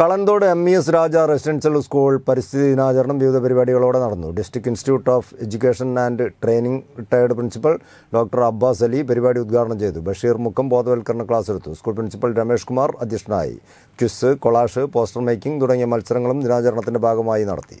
കളന്തോട് M E S Raja residential school പരിസ്ഥിതി ദിനാചരണം വിവിധ പരിപാടികളോടെ നടന്നു district institute of education and training retired principal doctor Abbas Ali പരിപാടി ഉദ്ഘാടനം ചെയ്തു ബഷീർ മുക്കം ബോധവൽക്കരണ ക്ലാസ് എടുത്തു സ്കൂൾ പ്രിൻസിപ്പൽ രമേഷ് കുമാർ അധ്യക്ഷനായി ക്വിസ് കൊളാഷ് പോസ്റ്റർ മേക്കിംഗ് തുടങ്ങിയ മത്സരങ്ങളും ദിനാചരണത്തിന്റെ ഭാഗമായി നടത്തി